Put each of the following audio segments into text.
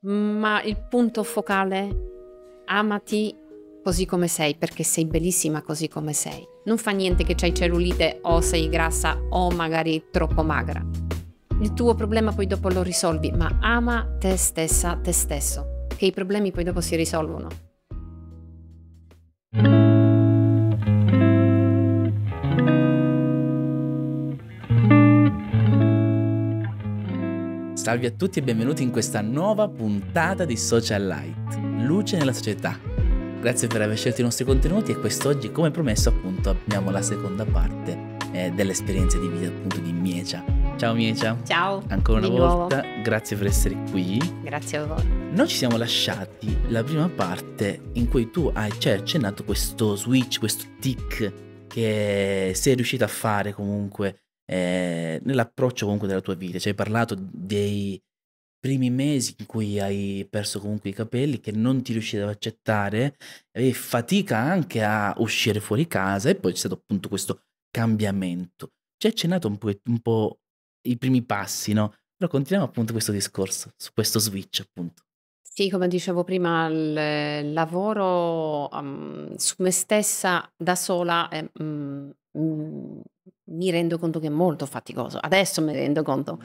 ma il punto focale amati così come sei perché sei bellissima così come sei. Non fa niente che c'hai cellulite o sei grassa o magari troppo magra. Il tuo problema poi dopo lo risolvi, ma ama te stessa, te stesso, che i problemi poi dopo si risolvono. salve a tutti e benvenuti in questa nuova puntata di Social Light, Luce nella società. Grazie per aver scelto i nostri contenuti e quest'oggi, come promesso, appunto, abbiamo la seconda parte eh, delle di vita appunto di Miecia. Ciao Miecia. Ciao. Ancora una volta, nuovo. grazie per essere qui. Grazie a voi. Noi ci siamo lasciati la prima parte in cui tu hai cioè, accennato questo switch, questo tick che sei riuscito a fare comunque eh, nell'approccio comunque della tua vita. Ci hai parlato dei primi mesi in cui hai perso comunque i capelli, che non ti riuscivi ad accettare, avevi fatica anche a uscire fuori casa e poi c'è stato appunto questo cambiamento. Ci hai accennato un po', un po' i primi passi, no? Però continuiamo appunto questo discorso, su questo switch appunto. Sì, come dicevo prima, il lavoro um, su me stessa da sola è, um, Mm, mi rendo conto che è molto faticoso, adesso mi rendo conto, mm.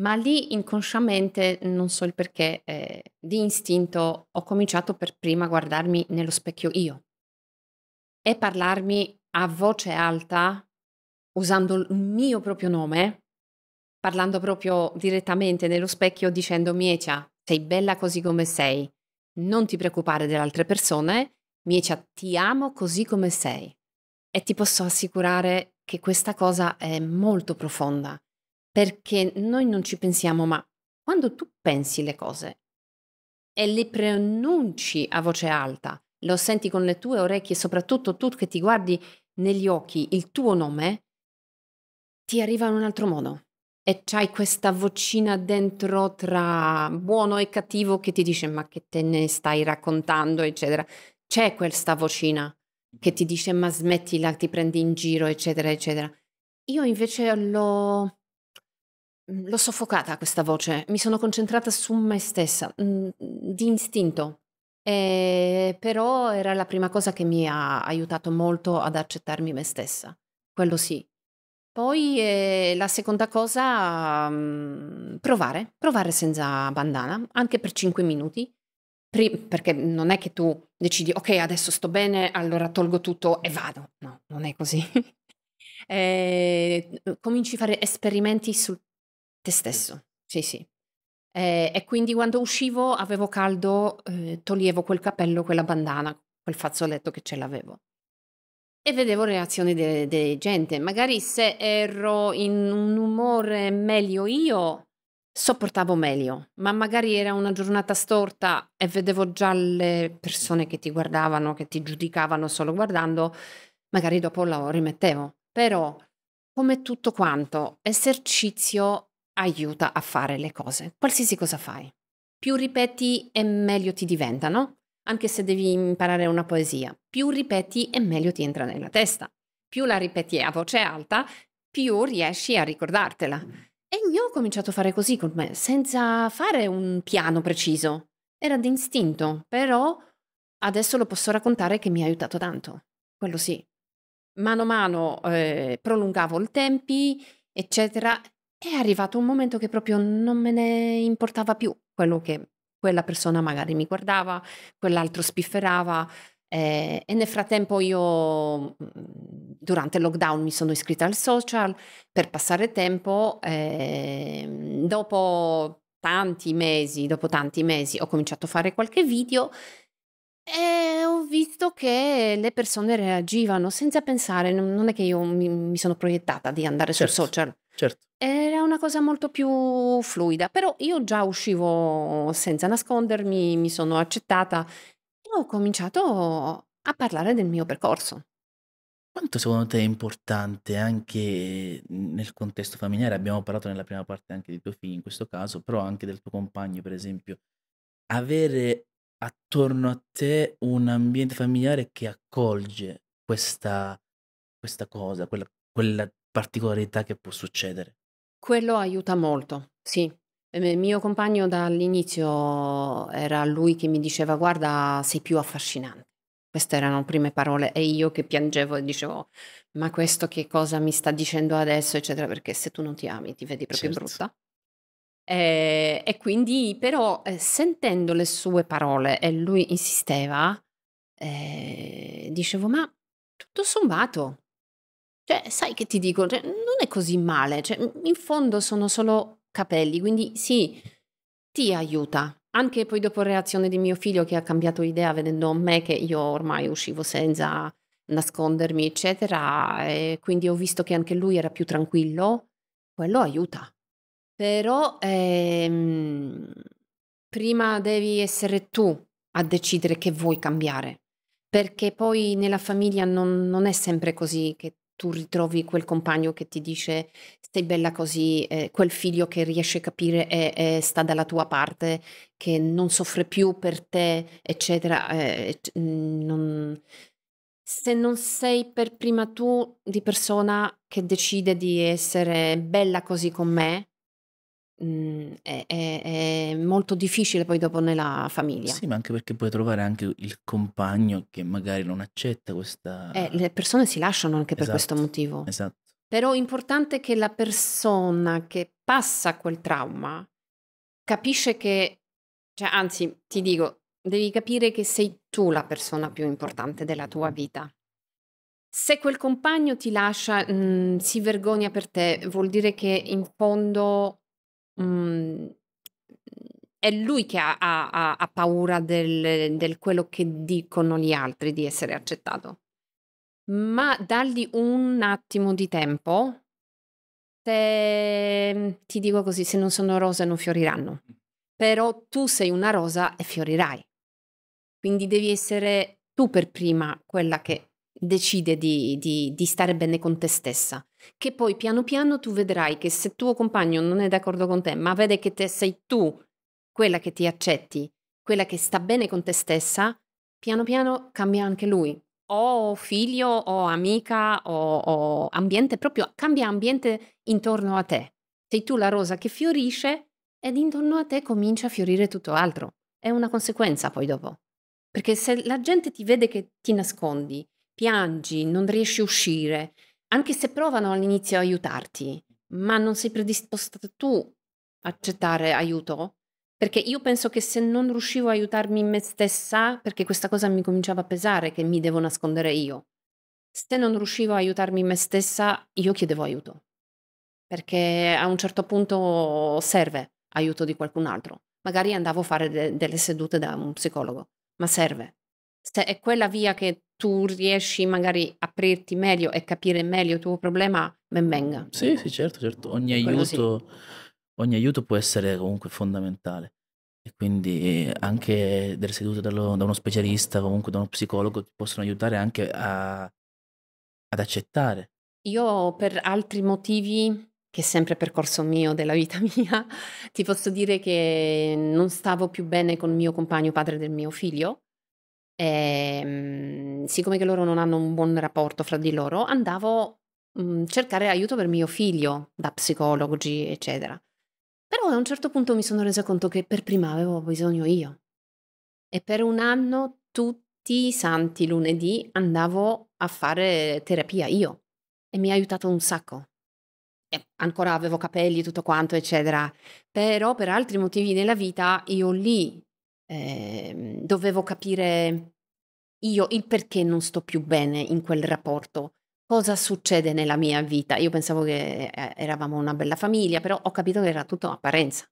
ma lì inconsciamente, non so il perché, eh, di istinto ho cominciato per prima a guardarmi nello specchio io e parlarmi a voce alta usando il mio proprio nome, parlando proprio direttamente nello specchio dicendo Miecia, sei bella così come sei, non ti preoccupare delle altre persone, Miecia, ti amo così come sei. E ti posso assicurare che questa cosa è molto profonda, perché noi non ci pensiamo, ma quando tu pensi le cose e le pronunci a voce alta, lo senti con le tue orecchie, soprattutto tu che ti guardi negli occhi il tuo nome, ti arriva in un altro modo. E c'hai questa vocina dentro tra buono e cattivo che ti dice ma che te ne stai raccontando, eccetera. C'è questa vocina che ti dice ma smettila, ti prendi in giro, eccetera, eccetera. Io invece l'ho, mm, l'ho soffocata questa voce, mi sono concentrata su me stessa, mm, di istinto. E, però era la prima cosa che mi ha aiutato molto ad accettarmi me stessa, quello sì. Poi eh, la seconda cosa, mm, provare, provare senza bandana, anche per cinque minuti, perché non è che tu decidi ok adesso sto bene, allora tolgo tutto e vado. No, non è così. eh, cominci a fare esperimenti su te stesso. Sì, sì. Eh, e quindi quando uscivo avevo caldo, eh, toglievo quel cappello, quella bandana, quel fazzoletto che ce l'avevo. E vedevo reazioni della de gente. Magari se ero in un umore meglio io, sopportavo meglio, ma magari era una giornata storta e vedevo già le persone che ti guardavano, che ti giudicavano solo guardando, magari dopo la rimettevo. Però, come tutto quanto, esercizio aiuta a fare le cose, qualsiasi cosa fai. Più ripeti e meglio ti diventano, anche se devi imparare una poesia. Più ripeti e meglio ti entra nella testa. Più la ripeti a voce alta, più riesci a ricordartela e io ho cominciato a fare così con me, senza fare un piano preciso. Era d'istinto, però adesso lo posso raccontare che mi ha aiutato tanto. Quello sì. Mano a mano eh, prolungavo i tempi, eccetera. È arrivato un momento che proprio non me ne importava più quello che quella persona magari mi guardava, quell'altro spifferava. Eh, e nel frattempo io mm, durante il lockdown mi sono iscritta al social per passare tempo. Eh, dopo tanti mesi, dopo tanti mesi ho cominciato a fare qualche video e ho visto che le persone reagivano senza pensare, non è che io mi, mi sono proiettata di andare certo, sul social. Certo. Era una cosa molto più fluida, però io già uscivo senza nascondermi, mi sono accettata ho cominciato a parlare del mio percorso. Quanto secondo te è importante anche mhmm, nel contesto familiare? Abbiamo parlato nella prima parte anche dei tuoi figli in questo caso, però anche del tuo compagno, per esempio, avere attorno a te un ambiente familiare che accolge questa, questa cosa, quella, quella particolarità che può succedere. Quello aiuta molto, sì, eh, mio compagno dall'inizio era lui che mi diceva guarda sei più affascinante. Queste erano prime parole e io che piangevo e dicevo ma questo che cosa mi sta dicendo adesso eccetera perché se tu non ti ami ti vedi proprio certo. brutta. E, eh, e, quindi però eh, sentendo le sue parole e lui insisteva eh, dicevo ma tutto sommato cioè sai che ti dico cioè, non è così male cioè, in fondo sono solo capelli. Quindi sì, ti aiuta. Anche poi dopo reazione di mio figlio che ha cambiato idea vedendo me che io ormai uscivo senza nascondermi, eccetera, e quindi ho visto che anche lui era più tranquillo, quello aiuta. Però ehm, prima devi essere tu a decidere che vuoi cambiare, perché poi nella famiglia non, non è sempre così che tu ritrovi quel compagno che ti dice stai bella così, eh, quel figlio che riesce a capire e, eh, eh, sta dalla tua parte, che non soffre più per te, eccetera. Eh, mm, non... Se non sei per prima tu di persona che decide di essere bella così con me, mh, mhmm, è, è, molto difficile poi dopo nella famiglia. Sì, ma anche perché puoi trovare anche il compagno che magari non accetta questa... Eh, le persone si lasciano anche per questo esatto, motivo. Esatto. Però è importante che la persona che passa quel trauma capisce che, cioè, anzi ti dico, devi capire che sei tu la persona più importante della tua vita. Se quel compagno ti lascia, mh, mhmm, si vergogna per te, vuol dire che in fondo mhmm, è lui che ha, ha- ha- paura del, del quello che dicono gli altri di essere accettato. Ma dargli un attimo di tempo, se, ti dico così, se non sono rose non fioriranno, però tu sei una rosa e fiorirai. Quindi devi essere tu per prima quella che decide di, di- di stare bene con te stessa che poi piano piano tu vedrai che se tuo compagno non è d'accordo con te, ma vede che te sei tu quella che ti accetti, quella che sta bene con te stessa, piano piano cambia anche lui. O figlio, o amica, o, o ambiente, proprio cambia ambiente intorno a te. Sei tu la rosa che fiorisce ed intorno a te comincia a fiorire tutto altro. È una conseguenza poi dopo. Perché se la gente ti vede che ti nascondi, piangi, non riesci a uscire, anche se provano all'inizio a aiutarti, ma non sei predisposta tu a accettare aiuto, perché io penso che se non riuscivo a aiutarmi me stessa, perché questa cosa mi cominciava a pesare, che mi devo nascondere io, se non riuscivo a aiutarmi me stessa, io chiedevo aiuto, perché a un certo punto serve aiuto di qualcun altro. Magari andavo a fare de delle sedute da un psicologo, ma serve. Se è quella via che tu riesci magari a aprirti meglio e capire meglio il tuo problema, ben venga. Sì, sì, certo, certo. Ogni aiuto, sì. ogni aiuto, può essere comunque fondamentale. E quindi anche delle sedute dallo, da uno specialista, comunque da uno psicologo, ti possono aiutare anche a, ad accettare. Io per altri motivi che è sempre percorso mio della vita mia, ti posso dire che non stavo più bene con il mio compagno padre del mio figlio e, ehm, siccome che loro non hanno un buon rapporto fra di loro, andavo a mhmm, cercare aiuto per mio figlio, da psicologi, eccetera. Però a un certo punto mi sono resa conto che per prima avevo bisogno io. E per un anno tutti i santi lunedì andavo a fare terapia io. E mi ha aiutato un sacco. E ancora avevo capelli, tutto quanto, eccetera. Però per altri motivi della vita io lì eh, dovevo capire io il perché non sto più bene in quel rapporto, cosa succede nella mia vita. Io pensavo che eh, eravamo una bella famiglia, però ho capito che era tutto apparenza.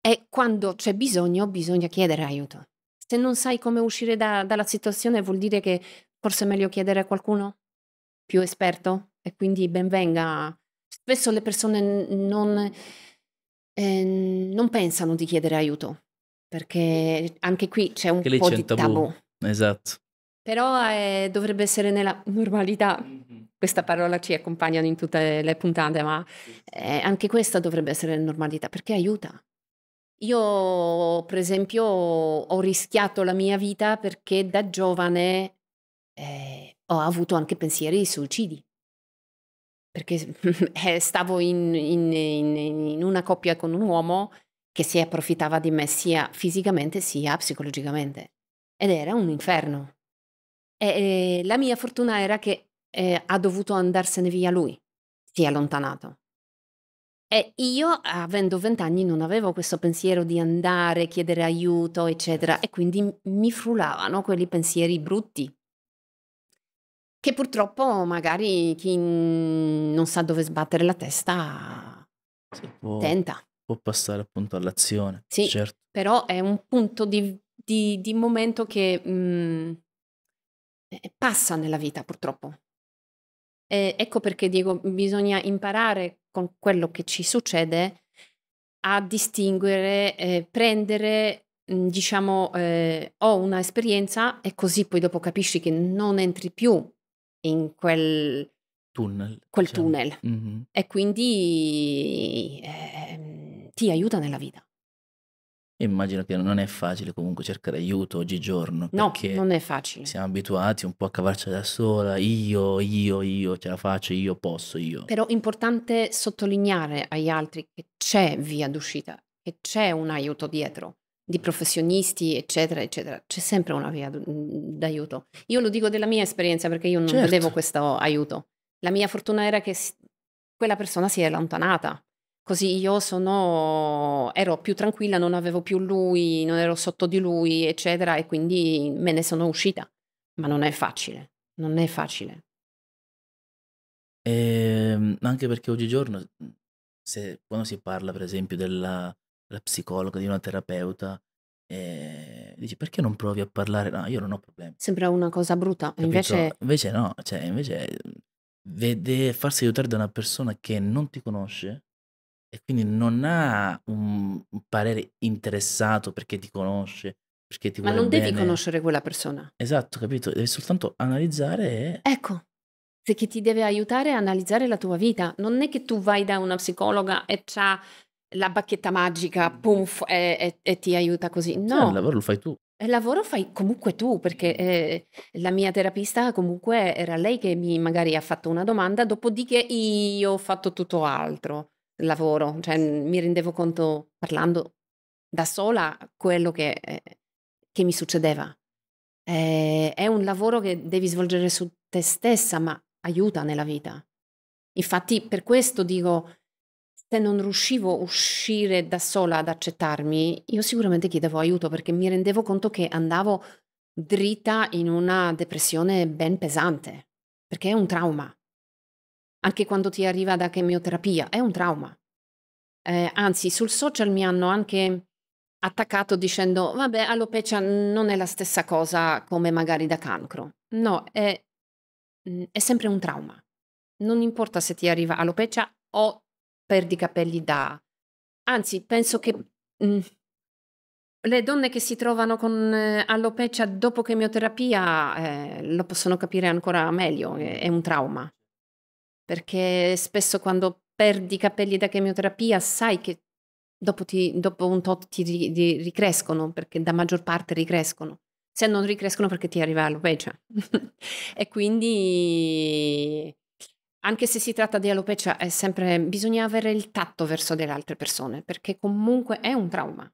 E quando c'è bisogno, bisogna chiedere aiuto. Se non sai come uscire da, dalla situazione, vuol dire che forse è meglio chiedere a qualcuno più esperto e quindi benvenga. Spesso le persone non, eh, non pensano di chiedere aiuto perché anche qui c'è un che po' di tabù. tabù. Esatto. Però eh, dovrebbe essere nella normalità. Mm-hmm. Questa parola ci accompagnano in tutte le puntate, ma eh, anche questa dovrebbe essere la normalità perché aiuta. Io, per esempio, ho rischiato la mia vita perché da giovane eh, ho avuto anche pensieri suicidi. Perché eh, stavo in, in, in, in una coppia con un uomo che si approfittava di me sia fisicamente sia psicologicamente. Ed era un inferno. E, e la mia fortuna era che eh, ha dovuto andarsene via lui, si è allontanato. E io, avendo vent'anni, non avevo questo pensiero di andare, chiedere aiuto, eccetera, e quindi mi frullavano quei pensieri brutti, che purtroppo magari chi non sa dove sbattere la testa tenta può passare appunto all'azione. Sì, certo. però è un punto di, di, di momento che mh, mm, eh, passa nella vita purtroppo. E ecco perché Diego, bisogna imparare con quello che ci succede a distinguere, eh, prendere, mm, diciamo, eh, ho oh, una esperienza e così poi dopo capisci che non entri più in quel tunnel. Quel diciamo. tunnel. Mm -hmm. E quindi... Eh, ti aiuta nella vita. Immagino che non è facile comunque cercare aiuto oggigiorno. No, non è facile. Siamo abituati un po' a cavarci da sola, io, io, io ce la faccio, io posso, io. Però è importante sottolineare agli altri che c'è via d'uscita, che c'è un aiuto dietro, di professionisti, eccetera, eccetera. C'è sempre una via mm, d'aiuto. Io lo dico della mia esperienza perché io non certo. vedevo questo aiuto. La mia fortuna era che quella persona si è allontanata Così io sono, ero più tranquilla, non avevo più lui, non ero sotto di lui, eccetera, e quindi me ne sono uscita. Ma non è facile, non è facile. E ehm, anche perché oggigiorno, mhmm, se, quando si parla per esempio della, della psicologa, di una terapeuta, e ehm, dici perché non provi a parlare? No, io non ho problemi. Sembra una cosa brutta, invece... invece... no, cioè invece mhmm, vede, farsi aiutare da una persona che non ti conosce e quindi non ha un parere interessato perché ti conosce, perché ti Ma vuole non devi conoscere quella persona. Esatto, capito? Devi soltanto analizzare e... Ecco, se chi ti deve aiutare a analizzare la tua vita, non è che tu vai da una psicologa e c'ha la bacchetta magica, puff, e, e- e ti aiuta così. Cioè, No, il lavoro lo fai tu. Il lavoro fai comunque tu, perché eh, la mia terapista comunque era lei che mi magari ha fatto una domanda, dopodiché io ho fatto tutto altro lavoro, cioè mi rendevo conto parlando da sola quello che, eh, che mi succedeva. Eh, è un lavoro che devi svolgere su te stessa, ma aiuta nella vita. Infatti per questo dico, se non riuscivo a uscire da sola ad accettarmi, io sicuramente chiedevo aiuto perché mi rendevo conto che andavo dritta in una depressione ben pesante, perché è un trauma anche quando ti arriva da chemioterapia, è un trauma. Eh, anzi, sul social mi hanno anche attaccato dicendo, vabbè, alopecia non è la stessa cosa come magari da cancro. No, è, mm, è sempre un trauma. Non importa se ti arriva alopecia o perdi capelli da... Anzi, penso che mh, mm, le donne che si trovano con eh, alopecia dopo chemioterapia eh, lo possono capire ancora meglio, è, è un trauma perché spesso quando perdi capelli da chemioterapia sai che dopo, ti, dopo un tot ti ri, ri, ricrescono, perché da maggior parte ricrescono. Se non ricrescono perché ti arriva l'alopecia. e quindi anche se si tratta di alopecia, è sempre, bisogna avere il tatto verso delle altre persone, perché comunque è un trauma.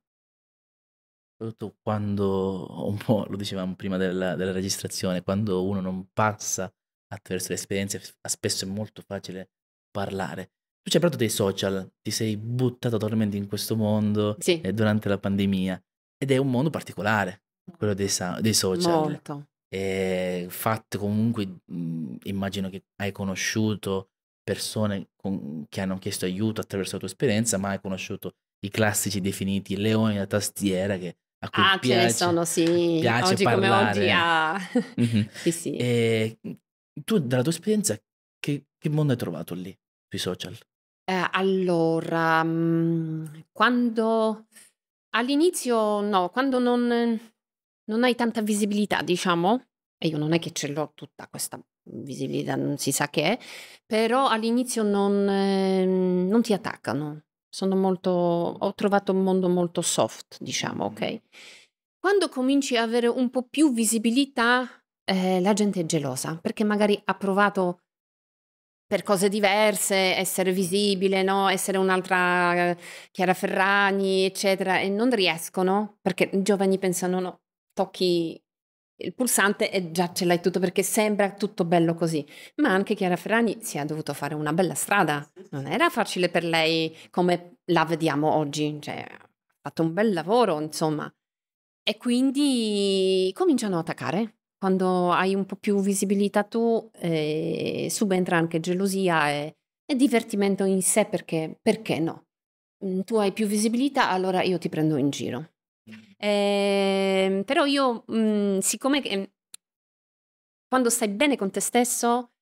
Soprattutto quando, lo dicevamo prima della, della, registrazione, quando uno non passa attraverso le esperienze spesso è molto facile parlare. Tu ci hai parlato dei social, ti sei buttato totalmente in questo mondo sì. Eh, durante la pandemia ed è un mondo particolare, quello dei, dei social. Molto. E fatto comunque, mhmm, immagino che hai conosciuto persone con, che hanno chiesto aiuto attraverso la tua esperienza, ma hai conosciuto i classici definiti leoni da tastiera che a cui ah, piace, ce ne sono, sì. piace oggi parlare. Come oggi, ah. sì, sì. E tu dalla tua esperienza che, che mondo hai trovato lì sui social? Eh, allora, mhmm, quando all'inizio no, quando non, non hai tanta visibilità, diciamo, e io non è che ce l'ho tutta questa visibilità, non si sa che è, però all'inizio non, eh, non ti attaccano. Sono molto, ho trovato un mondo molto soft, diciamo, ok? Mm. Quando cominci ad avere un po' più visibilità, eh, la gente è gelosa perché magari ha provato per cose diverse, essere visibile, no? essere un'altra eh, Chiara Ferragni, eccetera, e non riescono perché i giovani pensano no, tocchi il pulsante e già ce l'hai tutto perché sembra tutto bello così. Ma anche Chiara Ferragni si è dovuto fare una bella strada, non era facile per lei come la vediamo oggi, cioè ha fatto un bel lavoro, insomma. E quindi cominciano a attaccare quando hai un po' più visibilità tu, eh, subentra anche gelosia e, e, divertimento in sé perché, perché no? Mm, tu hai più visibilità, allora io ti prendo in giro. Eh, però io, mh, mm, siccome che, mm, quando stai bene con te stesso,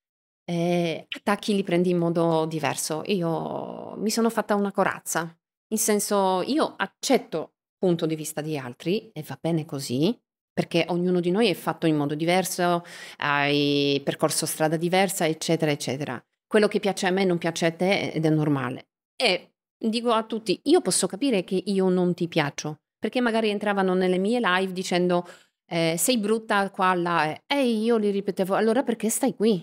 eh, attacchi li prendi in modo diverso. Io mi sono fatta una corazza, in senso io accetto punto di vista di altri e va bene così, perché ognuno di noi è fatto in modo diverso, hai percorso strada diversa, eccetera, eccetera. Quello che piace a me non piace a te ed è normale. E dico a tutti, io posso capire che io non ti piaccio, perché magari entravano nelle mie live dicendo eh, sei brutta qua, là, e io li ripetevo, allora perché stai qui?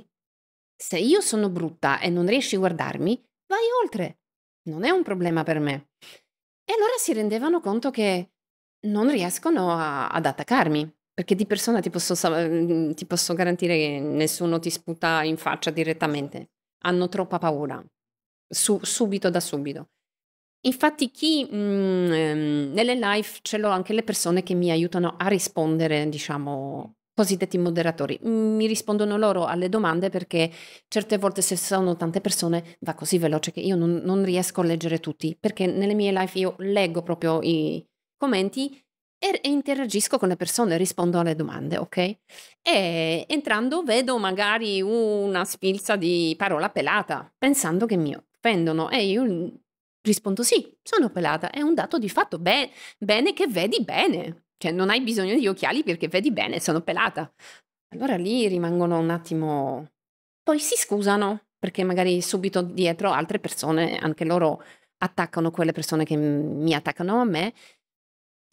Se io sono brutta e non riesci a guardarmi, vai oltre, non è un problema per me. E allora si rendevano conto che non riescono a, ad attaccarmi. Perché di persona ti posso, mm, ti posso garantire che nessuno ti sputa in faccia direttamente. Hanno troppa paura. Su, subito da subito. Infatti chi mh, mm, ehm, nelle live ce l'ho anche le persone che mi aiutano a rispondere, diciamo, cosiddetti moderatori. Mm, mi rispondono loro alle domande perché certe volte se sono tante persone va così veloce che io non, non riesco a leggere tutti, perché nelle mie live io leggo proprio i, commenti e, interagisco con le persone, rispondo alle domande, ok? E entrando vedo magari una spilza di parola pelata, pensando che mi offendono e io rispondo sì, sono pelata, è un dato di fatto, Beh, bene che vedi bene, cioè non hai bisogno di occhiali perché vedi bene, sono pelata. Allora lì rimangono un attimo, poi si scusano perché magari subito dietro altre persone, anche loro attaccano quelle persone che mi attaccano a me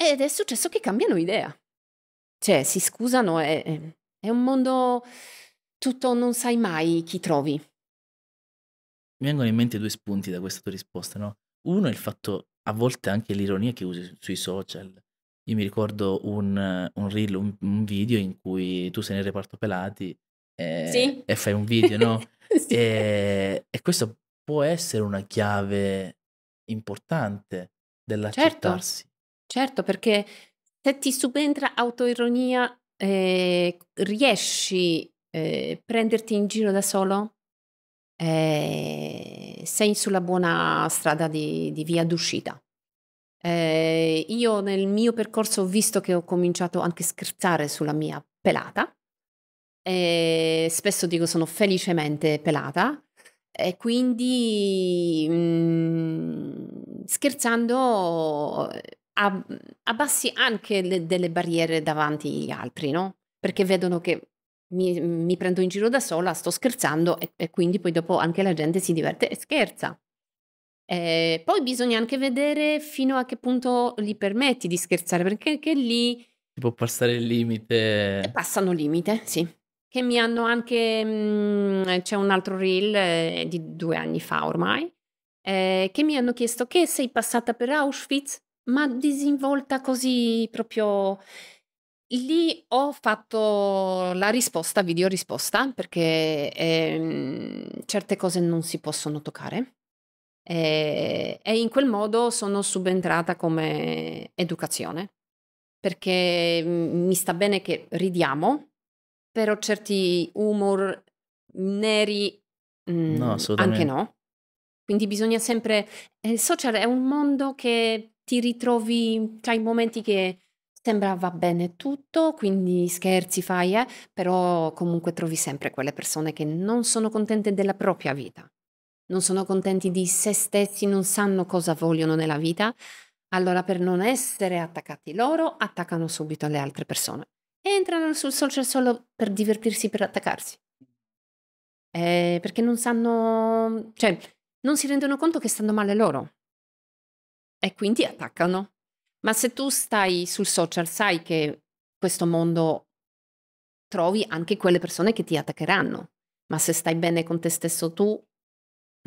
ed è successo che cambiano idea. Cioè, si scusano, è, è un mondo tutto non sai mai chi trovi. Mi vengono in mente due spunti da questa tua risposta, no? Uno è il fatto, a volte anche l'ironia che usi sui social. Io mi ricordo un, un reel, un, un video in cui tu sei nel reparto pelati e, eh, sì. e fai un video, no? sì. e, e questo può essere una chiave importante dell'accettarsi. Certo. Certo, perché se ti subentra autoironia, eh, riesci a eh, prenderti in giro da solo? Eh, sei sulla buona strada di, di via d'uscita. Eh, io nel mio percorso ho visto che ho cominciato anche a scherzare sulla mia pelata. Eh, spesso dico sono felicemente pelata e quindi mh, mhmm, scherzando abbassi anche le, delle barriere davanti agli altri, no? Perché vedono che mi, mi prendo in giro da sola, sto scherzando e, e, quindi poi dopo anche la gente si diverte e scherza. E poi bisogna anche vedere fino a che punto gli permetti di scherzare, perché anche lì... Si può passare il limite. Eh, passano limite, sì. Che mi hanno anche... Mh, mm, c'è un altro reel eh, di due anni fa ormai, eh, che mi hanno chiesto che sei passata per Auschwitz ma disinvolta così proprio... Lì ho fatto la risposta, video risposta, perché ehm, certe cose non si possono toccare. E, eh, e in quel modo sono subentrata come educazione, perché mm, mi sta bene che ridiamo, però certi humor neri mh, mm, no, anche no. Quindi bisogna sempre... Il eh, social è un mondo che ti ritrovi tra i momenti che sembra va bene tutto, quindi scherzi fai, eh, però comunque trovi sempre quelle persone che non sono contente della propria vita, non sono contenti di se stessi, non sanno cosa vogliono nella vita. Allora, per non essere attaccati loro, attaccano subito le altre persone. Entrano sul social solo per divertirsi, per attaccarsi. Eh, perché non sanno, cioè, non si rendono conto che stanno male loro e quindi attaccano. Ma se tu stai sul social sai che questo mondo trovi anche quelle persone che ti attaccheranno, ma se stai bene con te stesso tu,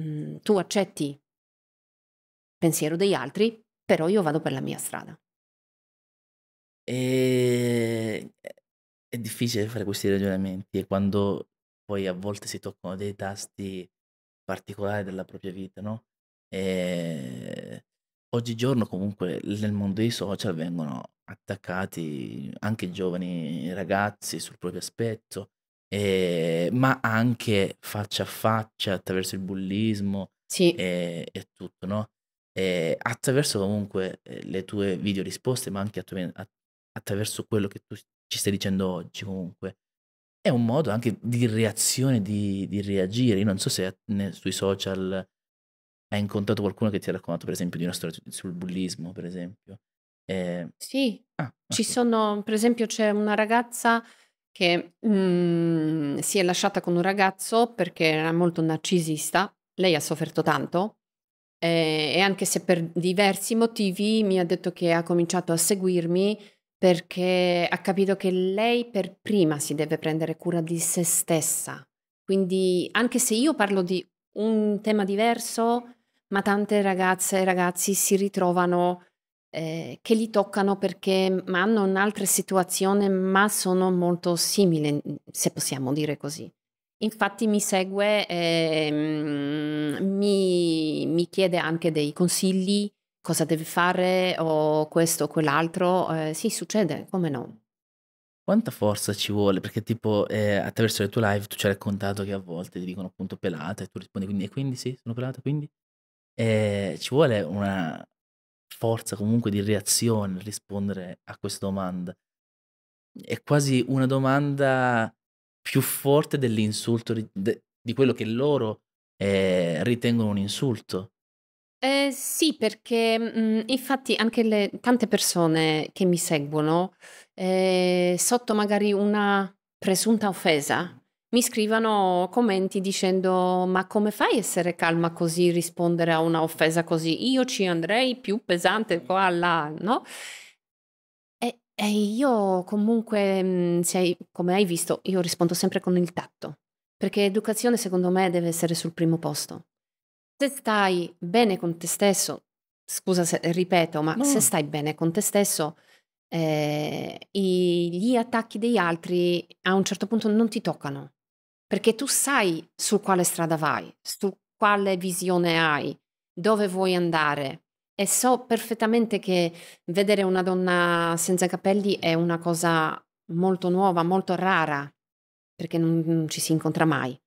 mm, tu accetti il pensiero degli altri, però io vado per la mia strada. E... Eh, è difficile fare questi ragionamenti e quando poi a volte si toccano dei tasti particolari della propria vita, no? E eh, Oggigiorno comunque nel mondo dei social vengono attaccati anche giovani ragazzi sul proprio aspetto, eh, ma anche faccia a faccia attraverso il bullismo sì. e, e tutto, no? Eh, attraverso comunque eh, le tue video risposte, ma anche attraverso quello che tu ci stai dicendo oggi comunque. È un modo anche di reazione, di, di reagire. Io non so se ne, sui social hai incontrato qualcuno che ti ha raccontato, per esempio, di una storia sul bullismo, per esempio? Eh... Sì, ah, ci ecco. sono, per esempio, c'è una ragazza che mm, si è lasciata con un ragazzo perché era molto narcisista, lei ha sofferto tanto eh, e anche se per diversi motivi mi ha detto che ha cominciato a seguirmi perché ha capito che lei per prima si deve prendere cura di se stessa. Quindi anche se io parlo di un tema diverso, ma tante ragazze e ragazzi si ritrovano eh, che li toccano perché mm, hanno un'altra situazione, ma sono molto simili, se possiamo dire così. Infatti mi segue, eh, mi, mi, chiede anche dei consigli, cosa deve fare o questo o quell'altro. Eh, sì, succede, come no. Quanta forza ci vuole? Perché tipo eh, attraverso le tue live tu ci hai raccontato che a volte ti dicono appunto pelata e tu rispondi quindi e quindi sì, sono pelata, quindi? E eh, ci vuole una forza comunque di reazione rispondere a questa domanda. È quasi una domanda più forte dell'insulto, de, di quello che loro eh, ritengono un insulto. Eh, sì, perché mh, mm, infatti anche le tante persone che mi seguono eh, sotto magari una presunta offesa mi scrivano commenti dicendo ma come fai a essere calma così, rispondere a una offesa così? Io ci andrei più pesante qua là, no? E, e io comunque, mm, hai, come hai visto, io rispondo sempre con il tatto, perché educazione secondo me deve essere sul primo posto. Se stai bene con te stesso, scusa se ripeto, ma no. se stai bene con te stesso, eh, i, gli attacchi degli altri a un certo punto non ti toccano perché tu sai su quale strada vai, su quale visione hai, dove vuoi andare. E so perfettamente che vedere una donna senza capelli è una cosa molto nuova, molto rara, perché non, non ci si incontra mai.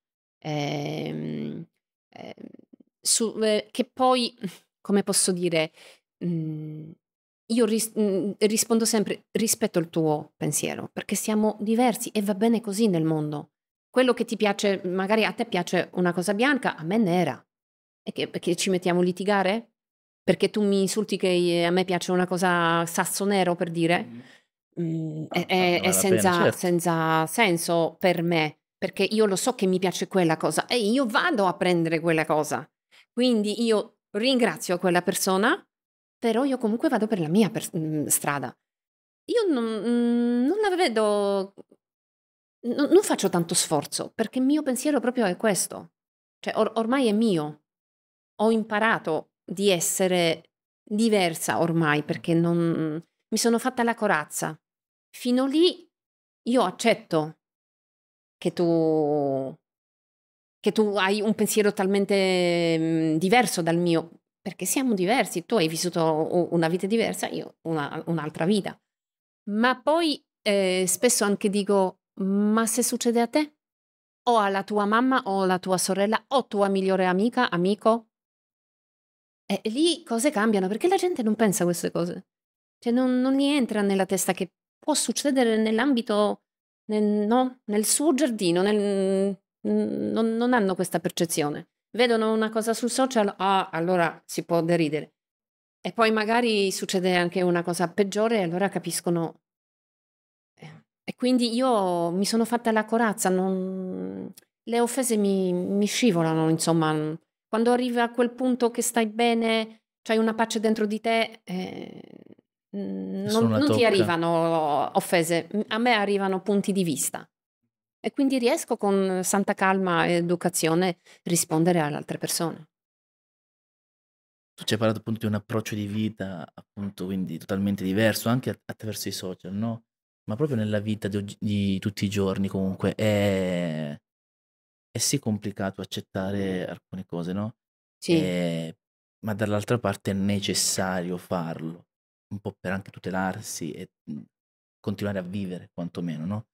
Ehm, ehm, eh, su, che poi, come posso dire, mm, io ris mm, rispondo sempre rispetto al tuo pensiero, perché siamo diversi e va bene così nel mondo quello che ti piace, magari a te piace una cosa bianca, a me nera. E che, perché ci mettiamo a litigare? Perché tu mi insulti che a me piace una cosa sasso nero, per dire? Mm, mm ah, è, ah, è, senza, pena, certo. senza senso per me, perché io lo so che mi piace quella cosa e io vado a prendere quella cosa. Quindi io ringrazio quella persona, però io comunque vado per la mia per mm, strada. Io non, mm, non la vedo non, non faccio tanto sforzo perché il mio pensiero proprio è questo. Cioè, or- ormai è mio. Ho imparato di essere diversa ormai perché non... mi sono fatta la corazza. Fino lì io accetto che tu, che tu hai un pensiero talmente mh, mhmm, diverso dal mio, perché siamo diversi, tu hai vissuto una vita diversa, io una, un'altra vita. Ma poi eh, spesso anche dico, ma se succede a te? O alla tua mamma o alla tua sorella o tua migliore amica, amico? E lì cose cambiano perché la gente non pensa a queste cose. Cioè non, non gli entra nella testa che può succedere nell'ambito, nel, no, nel suo giardino, nel, non, non hanno questa percezione. Vedono una cosa sul social, ah, allora si può deridere. E poi magari succede anche una cosa peggiore e allora capiscono e quindi io mi sono fatta la corazza, non... le offese mi, mi scivolano, insomma. Quando arrivi a quel punto che stai bene, c'hai una pace dentro di te, eh, non, non ti arrivano offese, a me arrivano punti di vista. E quindi riesco con santa calma ed educazione a rispondere alle altre persone. Tu ci hai parlato appunto di un approccio di vita, appunto, quindi totalmente diverso, anche attraverso i social, no? ma proprio nella vita di, di tutti i giorni comunque è, è sì complicato accettare alcune cose, no? Sì. È, eh, ma dall'altra parte è necessario farlo, un po' per anche tutelarsi e mhmm, continuare a vivere quantomeno, no?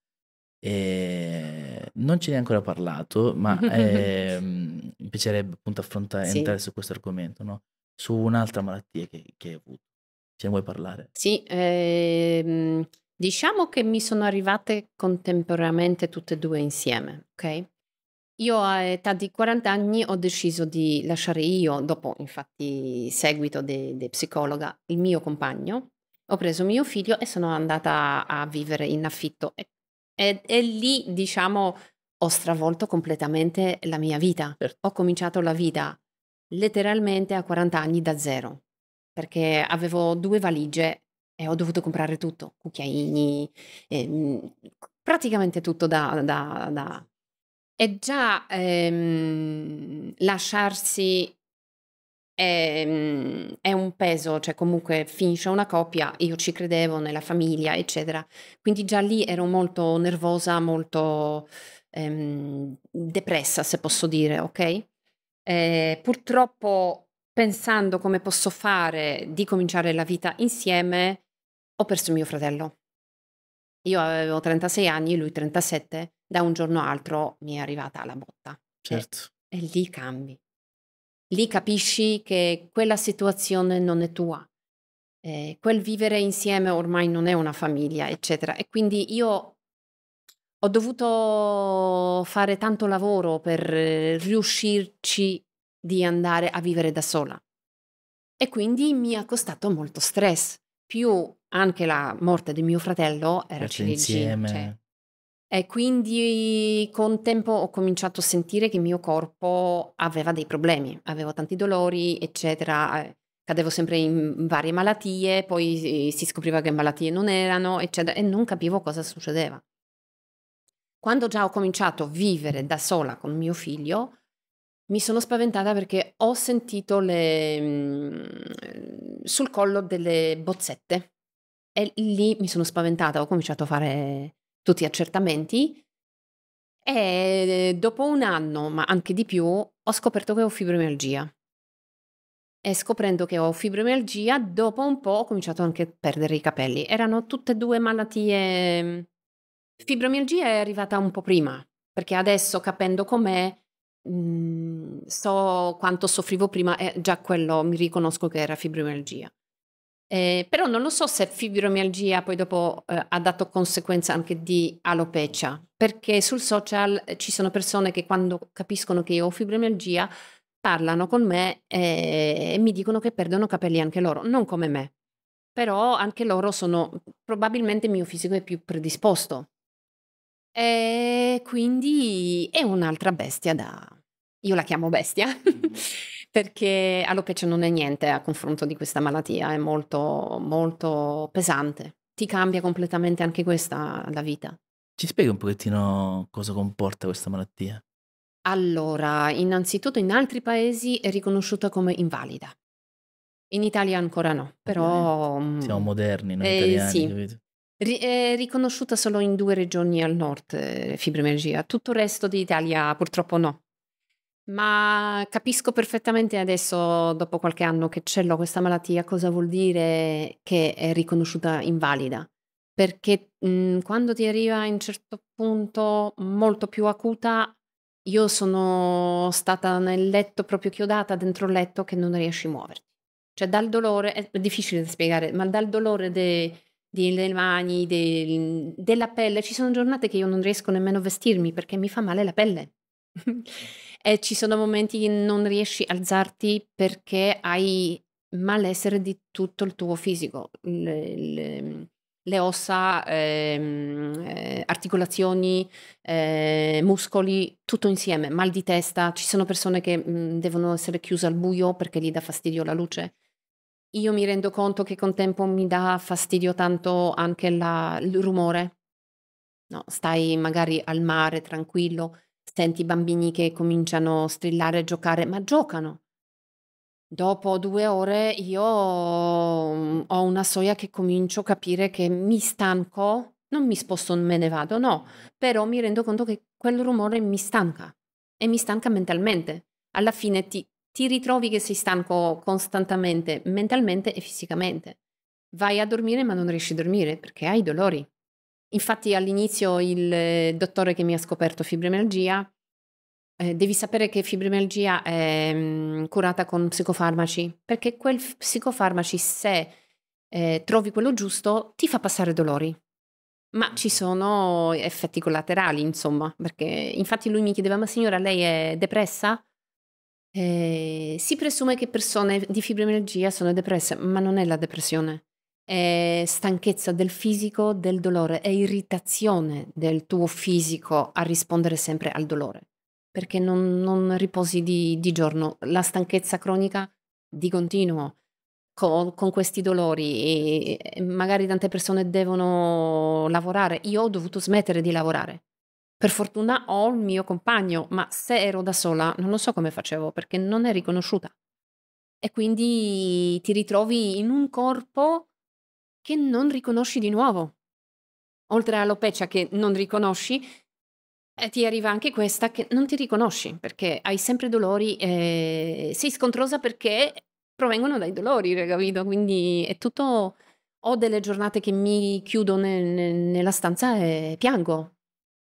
E eh, non ce ne hai ancora parlato, ma eh, mi piacerebbe appunto affrontare, sì. entrare su questo argomento, no? su un'altra malattia che, che hai avuto. Ce ne vuoi parlare? Sì, ehm, Diciamo che mi sono arrivate contemporaneamente tutte e due insieme, ok? Io a età di 40 anni ho deciso di lasciare io, dopo infatti seguito di psicologa, il mio compagno, ho preso mio figlio e sono andata a vivere in affitto e, e, e lì diciamo ho stravolto completamente la mia vita. Certo. Ho cominciato la vita letteralmente a 40 anni da zero perché avevo due valigie e ho dovuto comprare tutto, cucchiaini, eh, praticamente tutto da, da, da... E già ehm, lasciarsi è, ehm, è, un peso, cioè comunque finisce una coppia, io ci credevo nella famiglia, eccetera. Quindi già lì ero molto nervosa, molto ehm, depressa, se posso dire, ok? Eh, purtroppo pensando come posso fare di cominciare la vita insieme, ho perso mio fratello. Io avevo 36 anni, lui 37, da un giorno all'altro mi è arrivata la botta. Cioè, certo. E, e lì cambi. Lì capisci che quella situazione non è tua. Eh, quel vivere insieme ormai non è una famiglia, eccetera. E quindi io ho dovuto fare tanto lavoro per riuscirci di andare a vivere da sola. E quindi mi ha costato molto stress più anche la morte di mio fratello era certo, insieme. Cioè. E quindi con tempo ho cominciato a sentire che il mio corpo aveva dei problemi, avevo tanti dolori, eccetera, eh, cadevo sempre in varie malattie, poi si scopriva che malattie non erano, eccetera, e non capivo cosa succedeva. Quando già ho cominciato a vivere da sola con mio figlio, mi sono spaventata perché ho sentito le, mm, sul collo delle bozzette e lì mi sono spaventata, ho cominciato a fare tutti gli accertamenti e eh, dopo un anno, ma anche di più, ho scoperto che ho fibromialgia. E scoprendo che ho fibromialgia, dopo un po' ho cominciato anche a perdere i capelli. Erano tutte e due malattie. Mm. Fibromialgia è arrivata un po' prima, perché adesso capendo com'è Mhmm, so quanto soffrivo prima e eh, già quello mi riconosco che era fibromialgia. Eh, però non lo so se fibromialgia poi dopo eh, ha dato conseguenza anche di alopecia, perché sul social eh, ci sono persone che quando capiscono che io ho fibromialgia parlano con me e, eh, e mi dicono che perdono capelli anche loro, non come me. Però anche loro sono, probabilmente il mio fisico è più predisposto e eh, quindi è un'altra bestia da... Io la chiamo bestia, perché alopecia non è niente a confronto di questa malattia, è molto, molto pesante. Ti cambia completamente anche questa la vita. Ci spieghi un pochettino cosa comporta questa malattia? Allora, innanzitutto in altri paesi è riconosciuta come invalida. In Italia ancora no, però... Mhmm, Siamo moderni noi eh, sì. capito? Ri- è eh, riconosciuta solo in due regioni al nord eh, fibromialgia, tutto il resto d'Italia purtroppo no. Ma capisco perfettamente adesso, dopo qualche anno che ce l'ho questa malattia, cosa vuol dire che è riconosciuta invalida. Perché mh, mhmm, quando ti arriva a un certo punto molto più acuta, io sono stata nel letto proprio chiodata dentro il letto che non riesci a muoverti. Cioè dal dolore, è difficile da spiegare, ma dal dolore de, delle mani, del, della pelle. Ci sono giornate che io non riesco nemmeno a vestirmi perché mi fa male la pelle. e ci sono momenti che non riesci a alzarti perché hai malessere di tutto il tuo fisico, le, le, le ossa, ehm, eh, articolazioni, eh, muscoli, tutto insieme, mal di testa. Ci sono persone che mh, mm, devono essere chiuse al buio perché gli dà fastidio la luce. Io mi rendo conto che con tempo mi dà fastidio tanto anche la, il rumore. No, stai magari al mare tranquillo, senti i bambini che cominciano a strillare e giocare, ma giocano. Dopo due ore io mm, ho una soia che comincio a capire che mi stanco, non mi sposto, non me ne vado, no, però mi rendo conto che quel rumore mi stanca e mi stanca mentalmente. Alla fine ti ti ritrovi che sei stanco costantemente, mentalmente e fisicamente. Vai a dormire ma non riesci a dormire perché hai dolori. Infatti all'inizio il eh, dottore che mi ha scoperto fibromialgia, eh, devi sapere che fibromialgia è mh, mm, curata con psicofarmaci, perché quel psicofarmaci se eh, trovi quello giusto ti fa passare dolori. Ma ci sono effetti collaterali, insomma, perché infatti lui mi chiedeva, ma signora, lei è depressa? Eh, si presume che persone di fibromialgia sono depresse, ma non è la depressione, è stanchezza del fisico, del dolore, è irritazione del tuo fisico a rispondere sempre al dolore, perché non, non riposi di, di, giorno, la stanchezza cronica di continuo. Con, con questi dolori e eh, magari tante persone devono lavorare. Io ho dovuto smettere di lavorare per fortuna ho il mio compagno, ma se ero da sola non lo so come facevo perché non è riconosciuta. E quindi ti ritrovi in un corpo che non riconosci di nuovo. Oltre all'opecia che non riconosci, e eh, ti arriva anche questa che non ti riconosci perché hai sempre dolori e sei scontrosa perché provengono dai dolori, capito? Quindi è tutto... Ho delle giornate che mi chiudo nel, nella stanza e piango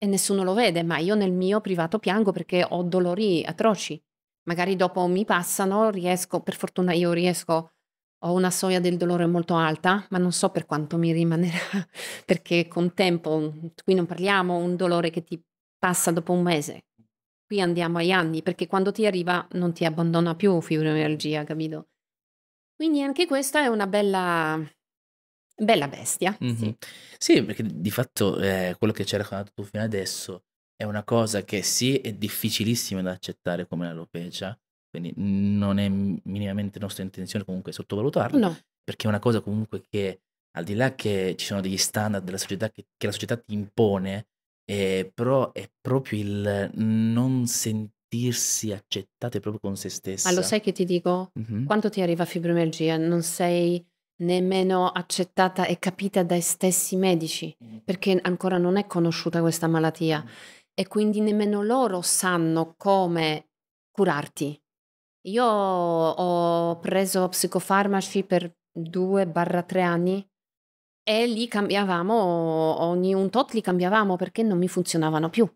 e nessuno lo vede, ma io nel mio privato piango perché ho dolori atroci. Magari dopo mi passano, riesco, per fortuna io riesco, ho una soglia del dolore molto alta, ma non so per quanto mi rimanerà, perché con tempo, qui non parliamo un dolore che ti passa dopo un mese, qui andiamo agli anni, perché quando ti arriva non ti abbandona più fibromialgia, capito? Quindi anche questa è una bella Bella bestia. Mm -hmm. sì. sì. perché di fatto eh, quello che ci hai raccontato tu fino adesso è una cosa che sì è difficilissima da accettare come l'alopecia, quindi non è minimamente nostra intenzione comunque sottovalutarla, no. perché è una cosa comunque che al di là che ci sono degli standard della società che, che la società ti impone, eh, però è proprio il non sentirsi accettate proprio con se stessa. Ma lo sai che ti dico? Mm -hmm. Quando ti arriva fibromialgia non sei nemmeno accettata e capita dai stessi medici, mm. perché ancora non è conosciuta questa malattia mm. e quindi nemmeno loro sanno come curarti. Io ho preso psicofarmaci per 2-3 anni e li cambiavamo, ogni un tot li cambiavamo perché non mi funzionavano più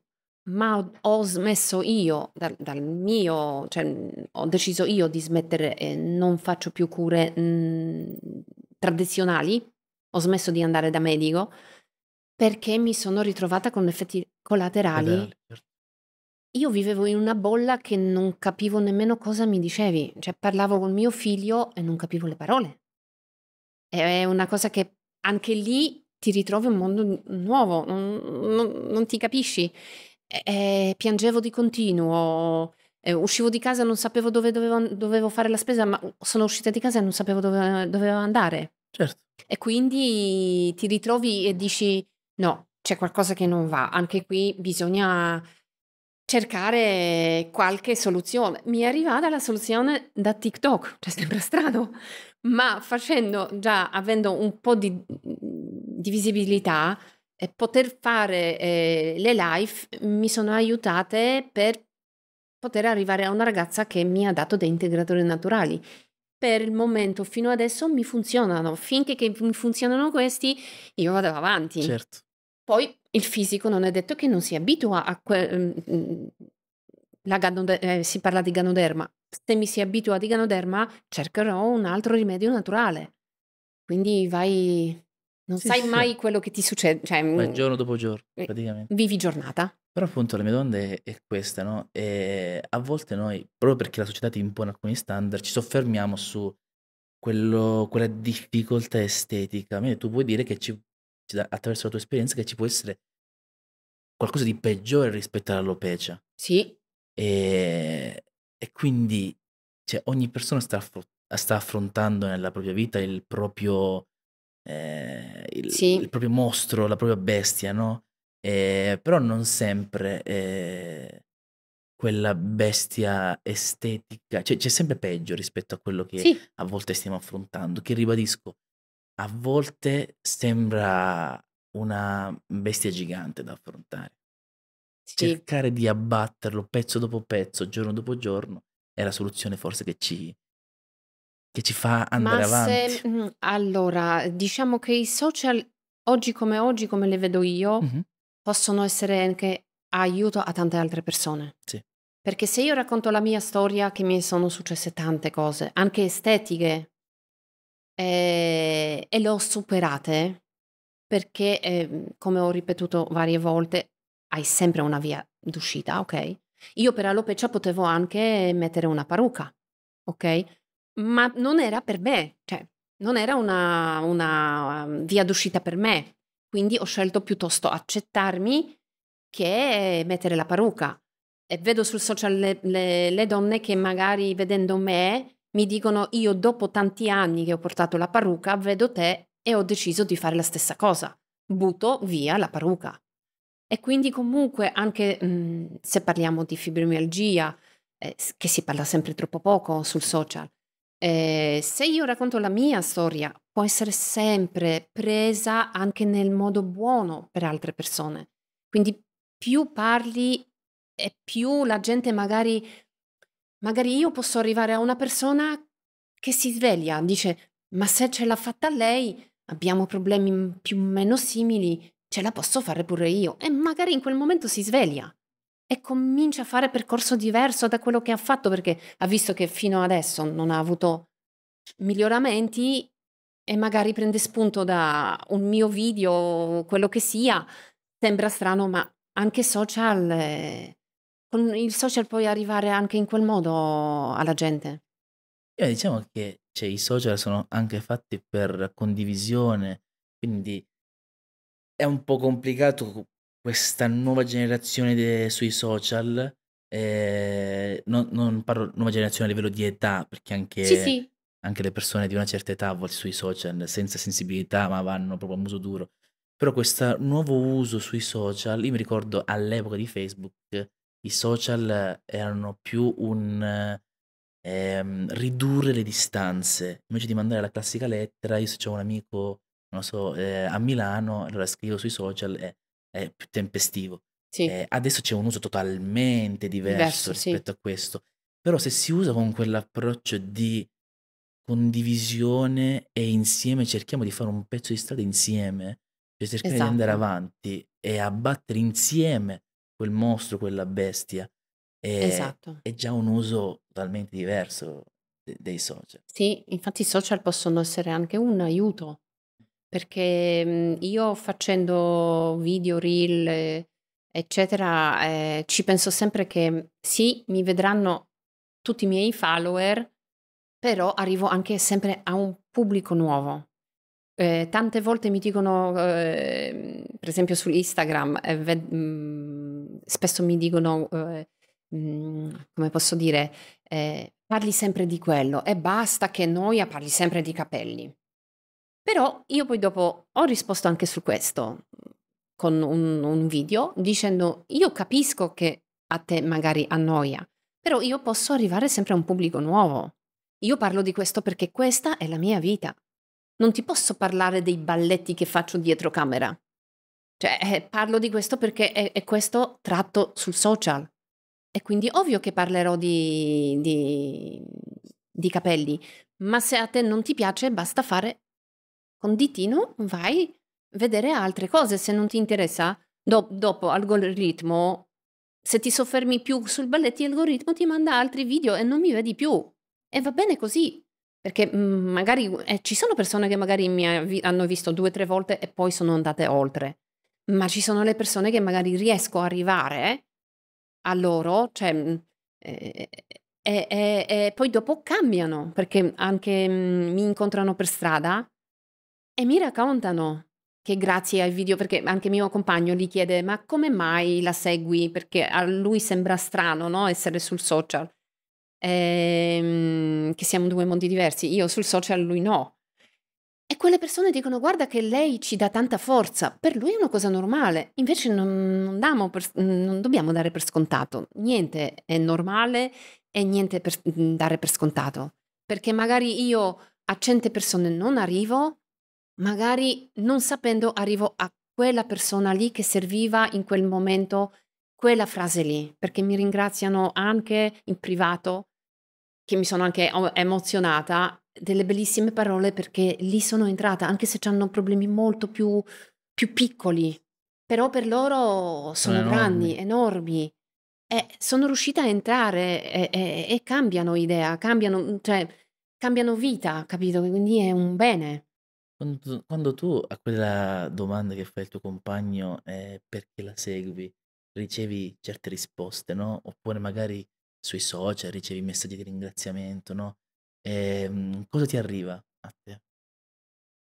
ma ho smesso io dal, dal, mio, cioè mm, ho deciso io di smettere, e non faccio più cure mh, mm, tradizionali, ho smesso di andare da medico perché mi sono ritrovata con effetti collaterali. Io vivevo in una bolla che non capivo nemmeno cosa mi dicevi, cioè parlavo con mio figlio e non capivo le parole. È una cosa che anche lì ti ritrovi un mondo nuovo, non, non, non ti capisci. Eh, eh, piangevo di continuo, eh, uscivo di casa e non sapevo dove dovevo, dovevo, fare la spesa, ma sono uscita di casa e non sapevo dove dovevo andare. Certo. E quindi ti ritrovi e dici no, c'è qualcosa che non va, anche qui bisogna cercare qualche soluzione. Mi è arrivata la soluzione da TikTok, cioè sembra strano, ma facendo già, avendo un po' di, di visibilità, poter fare eh, le live mm, mi sono aiutate per poter arrivare a una ragazza che mi ha dato dei integratori naturali. Per il momento, fino adesso, mi funzionano. Finché mi funzionano questi, io vado avanti. Certo. Poi il fisico non è detto che non si abitua a quel... Mm, mm, eh, si parla di ganoderma. Se mi si abitua di ganoderma, cercherò un altro rimedio naturale. Quindi vai non sì, sai sì. mai quello che ti succede. Cioè, Beh, mm, giorno dopo giorno, eh, praticamente. Vivi giornata. Però appunto la mia domanda è, è questa, no? E a volte noi, proprio perché la società ti impone alcuni standard, ci soffermiamo su quello, quella difficoltà estetica. Quindi tu puoi dire che ci, attraverso la tua esperienza che ci può essere qualcosa di peggiore rispetto all'alopecia. Sì. E, e quindi cioè, ogni persona sta, sta affrontando nella propria vita il proprio eh, il, sì. il, proprio mostro, la propria bestia, no? Eh, però non sempre eh, quella bestia estetica, cioè c'è sempre peggio rispetto a quello che sì. a volte stiamo affrontando, che ribadisco, a volte sembra una bestia gigante da affrontare. Sì. Cercare di abbatterlo pezzo dopo pezzo, giorno dopo giorno, è la soluzione forse che ci, che ci fa andare Ma avanti. Se, mhmm, allora, diciamo che i social oggi come oggi, come le vedo io, mm -hmm. possono essere anche aiuto a tante altre persone. Sì. Perché se io racconto la mia storia, che mi sono successe tante cose, anche estetiche, eh, e le ho superate, perché, eh, come ho ripetuto varie volte, hai sempre una via d'uscita, ok? Io per alopecia potevo anche mettere una parrucca, ok? ma non era per me, cioè non era una, una mhmm, via d'uscita per me. Quindi ho scelto piuttosto accettarmi che mettere la parrucca. E vedo sul social le, le, le donne che magari vedendo me mi dicono io dopo tanti anni che ho portato la parrucca vedo te e ho deciso di fare la stessa cosa. Butto via la parrucca. E quindi comunque anche mh, mhmm, se parliamo di fibromialgia, eh, che si parla sempre troppo poco sul social, eh, se io racconto la mia storia, può essere sempre presa anche nel modo buono per altre persone. Quindi più parli e più la gente magari, magari io posso arrivare a una persona che si sveglia, dice ma se ce l'ha fatta lei, abbiamo problemi più o meno simili, ce la posso fare pure io. E magari in quel momento si sveglia e comincia a fare percorso diverso da quello che ha fatto perché ha visto che fino adesso non ha avuto miglioramenti e magari prende spunto da un mio video, quello che sia. Sembra strano, ma anche social, eh, con il social puoi arrivare anche in quel modo alla gente. Eh, diciamo che cioè, i social sono anche fatti per condivisione, quindi è un po' complicato questa nuova generazione de- sui social, eh, non, non, parlo nuova generazione a livello di età, perché anche, sì, sì. anche le persone di una certa età a volte sui social, senza sensibilità, ma vanno proprio a muso duro. Però questo nuovo uso sui social, io mi ricordo all'epoca di Facebook, i social erano più un ehm, ridurre le distanze. Invece di mandare la classica lettera, io se c'è un amico, non so, eh, a Milano, allora scrivo sui social e eh, più tempestivo. Sì. Eh, adesso c'è un uso totalmente diverso, diverso rispetto sì. a questo, però se si usa con quell'approccio di condivisione e insieme cerchiamo di fare un pezzo di strada insieme, cioè cercare esatto. di andare esatto. avanti e abbattere insieme quel mostro, quella bestia, è, esatto. è già un uso totalmente diverso dei social. Sì, infatti i social possono essere anche un aiuto perché mhmm, io facendo video, reel, eccetera, eh, ci penso sempre che mhmm, sì, mi vedranno tutti i miei follower, però arrivo anche sempre a un pubblico nuovo. Eh, tante volte mi dicono, eh, per esempio su Instagram, eh, ved- mh, mhmm, spesso mi dicono, eh, mh, come posso dire, eh, parli sempre di quello e basta che noia, parli sempre di capelli. Però io poi dopo ho risposto anche su questo con un, un video dicendo io capisco che a te magari annoia, però io posso arrivare sempre a un pubblico nuovo. Io parlo di questo perché questa è la mia vita. Non ti posso parlare dei balletti che faccio dietro camera. Cioè, eh, parlo di questo perché è, è, questo tratto sul social. E quindi ovvio che parlerò di, di, di capelli, ma se a te non ti piace basta fare con ditino vai a vedere altre cose se non ti interessa. Do dopo algoritmo, se ti soffermi più sul balletti, l'algoritmo ti manda altri video e non mi vedi più. E va bene così, perché magari eh, ci sono persone che magari mi hanno visto due o tre volte e poi sono andate oltre, ma ci sono le persone che magari riesco a arrivare a loro, cioè, eh, eh, poi dopo cambiano, perché anche mh, mi incontrano per strada e mi raccontano che grazie al video, perché anche mio compagno gli chiede ma come mai la segui? Perché a lui sembra strano no? essere sul social, ehm, che siamo due mondi diversi, io sul social, lui no. E quelle persone dicono guarda che lei ci dà tanta forza, per lui è una cosa normale, invece non, non, per, non dobbiamo dare per scontato, niente è normale e niente per, mm, dare per scontato, perché magari io a 100 persone non arrivo, magari non sapendo arrivo a quella persona lì che serviva in quel momento quella frase lì, perché mi ringraziano anche in privato, che mi sono anche oh, emozionata, delle bellissime parole perché lì sono entrata, anche se hanno problemi molto più, più piccoli, però per loro sono, sono grandi, enormi. enormi. E sono riuscita a entrare e, e, e cambiano idea, cambiano, cioè, cambiano vita, capito? Quindi è un bene. Quando tu quando tu a quella domanda che fai al tuo compagno, ehm, perché la segui, ricevi certe risposte, no, oppure magari sui social ricevi messaggi di ringraziamento, no, ehm, cosa ti arriva a te?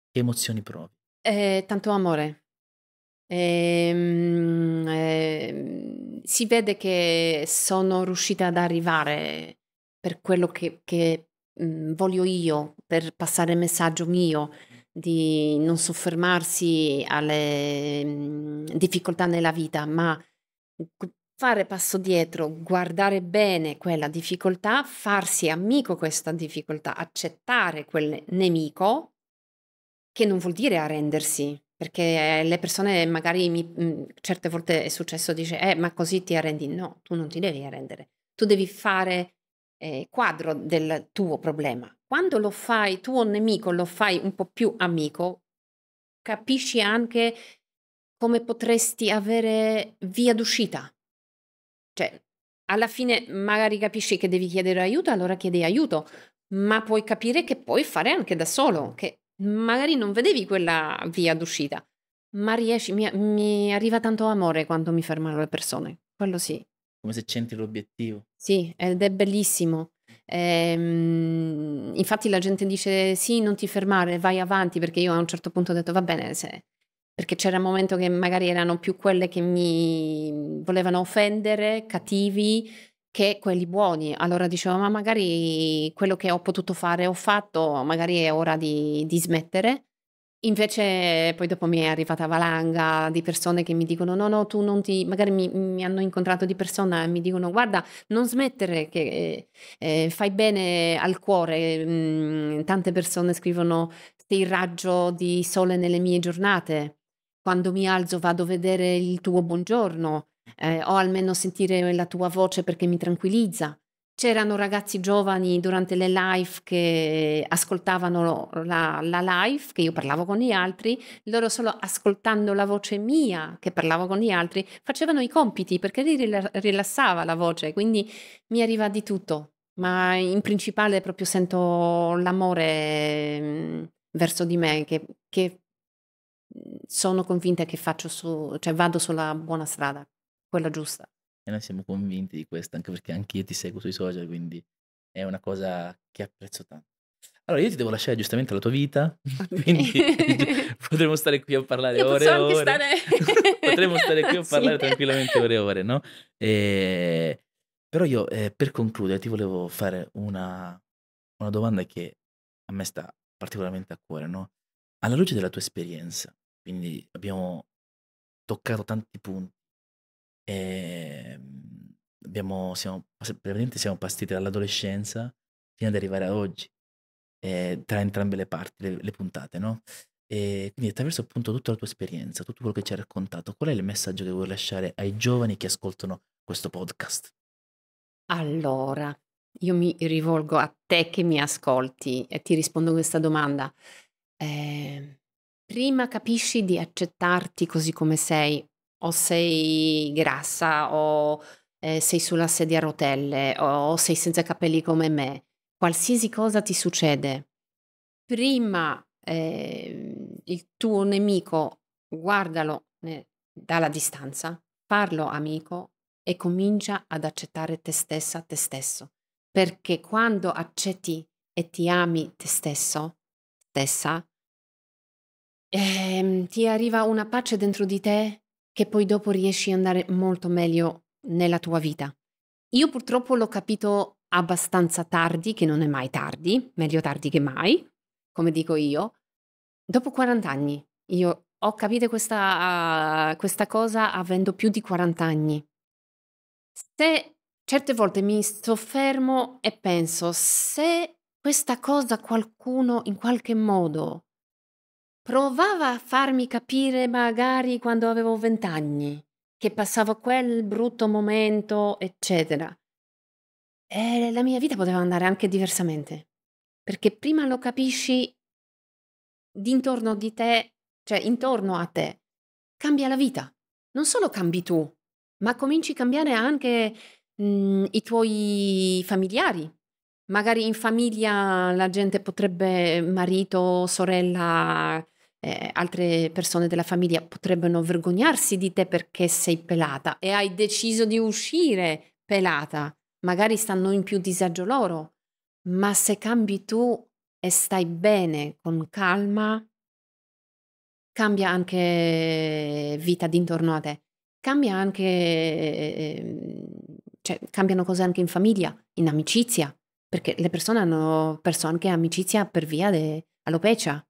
Che emozioni provi? Ehm, tanto amore. Ehm, ehm, si vede che sono riuscita ad arrivare per quello che che, mhmm, voglio io, per passare il messaggio mio di non soffermarsi alle mm, difficoltà nella vita, ma fare passo dietro, guardare bene quella difficoltà, farsi amico questa difficoltà, accettare quel nemico, che non vuol dire arrendersi, perché eh, le persone magari mi, mm, certe volte è successo, dice, eh, ma così ti arrendi? No, tu non ti devi arrendere, tu devi fare eh, quadro del tuo problema, quando lo fai tuo nemico, lo fai un po' più amico, capisci anche come potresti avere via d'uscita. Cioè, alla fine magari capisci che devi chiedere aiuto, allora chiedi aiuto, ma puoi capire che puoi fare anche da solo, che magari non vedevi quella via d'uscita, ma riesci, mi, mi arriva tanto amore quando mi fermano le persone, quello sì. Come se senti l'obiettivo. Sì, ed è bellissimo. Ehm, infatti la gente dice sì, non ti fermare, vai avanti, perché io a un certo punto ho detto va bene, se, perché c'era un momento che magari erano più quelle che mi volevano offendere, cattivi, che quelli buoni. Allora dicevo, ma magari quello che ho potuto fare ho fatto, magari è ora di, di smettere. Invece poi dopo mi è arrivata valanga di persone che mi dicono no no tu non ti, magari mi, mi hanno incontrato di persona e mi dicono guarda non smettere che eh, eh, fai bene al cuore, mm, tante persone scrivono sei il raggio di sole nelle mie giornate, quando mi alzo vado a vedere il tuo buongiorno eh, o almeno sentire la tua voce perché mi tranquillizza. C'erano ragazzi giovani durante le live che ascoltavano la, la, live, che io parlavo con gli altri, loro solo ascoltando la voce mia che parlavo con gli altri facevano i compiti perché lì rilassava la voce, quindi mi arriva di tutto, ma in principale proprio sento l'amore mm, verso di me che, che sono convinta che faccio su, cioè vado sulla buona strada, quella giusta e noi siamo convinti di questo, anche perché anch'io ti seguo sui social, quindi è una cosa che apprezzo tanto. Allora, io ti devo lasciare giustamente la tua vita, quindi potremmo stare qui a parlare io ore e ore. Stare... potremmo stare qui a parlare sì. tranquillamente ore e ore, no? E... Ehm, però io, eh, per concludere, ti volevo fare una, una domanda che a me sta particolarmente a cuore, no? Alla luce della tua esperienza, quindi abbiamo toccato tanti punti, e ehm, abbiamo, siamo, praticamente siamo partiti dall'adolescenza fino ad arrivare ad oggi, eh, tra entrambe le parti, le, le, puntate, no? E quindi attraverso appunto tutta la tua esperienza, tutto quello che ci hai raccontato, qual è il messaggio che vuoi lasciare ai giovani che ascoltano questo podcast? Allora, io mi rivolgo a te che mi ascolti e ti rispondo questa domanda. Eh, prima capisci di accettarti così come sei, o sei grassa o eh, sei sulla sedia a rotelle o sei senza capelli come me, qualsiasi cosa ti succede, prima eh, il tuo nemico guardalo ne, eh, dalla distanza, parlo amico e comincia ad accettare te stessa, te stesso. Perché quando accetti e ti ami te stesso, stessa, ehm, ti arriva una pace dentro di te che poi dopo riesci ad andare molto meglio nella tua vita. Io purtroppo l'ho capito abbastanza tardi, che non è mai tardi, meglio tardi che mai, come dico io. Dopo 40 anni, io ho capito questa, questa cosa avendo più di 40 anni. Se certe volte mi soffermo e penso se questa cosa qualcuno in qualche modo Provava a farmi capire, magari quando avevo vent'anni, che passavo quel brutto momento, eccetera. E eh, la mia vita poteva andare anche diversamente, perché prima lo capisci d'intorno di te, cioè intorno a te, cambia la vita. Non solo cambi tu, ma cominci a cambiare anche mh, mm, i tuoi familiari. Magari in famiglia la gente potrebbe, marito, sorella, eh, altre persone della famiglia potrebbero vergognarsi di te perché sei pelata e hai deciso di uscire pelata, magari stanno in più disagio loro, ma se cambi tu e stai bene con calma, cambia anche vita d'intorno a te, cambia anche, ehm, cioè, cambiano cose anche in famiglia, in amicizia, perché le persone hanno perso anche amicizia per via dell'alopecia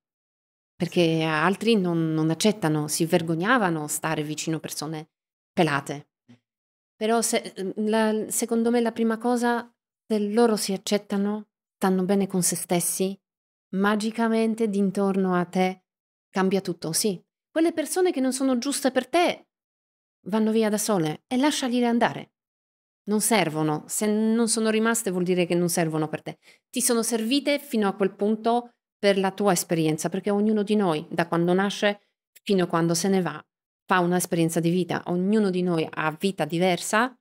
perché altri non, non accettano, si vergognavano stare vicino persone pelate. Però se, mhmm, la, secondo me la prima cosa, se loro si accettano, stanno bene con se stessi, magicamente d'intorno a te cambia tutto. Sì, quelle persone che non sono giuste per te vanno via da sole e lasciali andare. Non servono, se non sono rimaste vuol dire che non servono per te. Ti sono servite fino a quel punto per la tua esperienza, perché ognuno di noi, da quando nasce fino a quando se ne va, fa un'esperienza di vita, ognuno di noi ha vita diversa,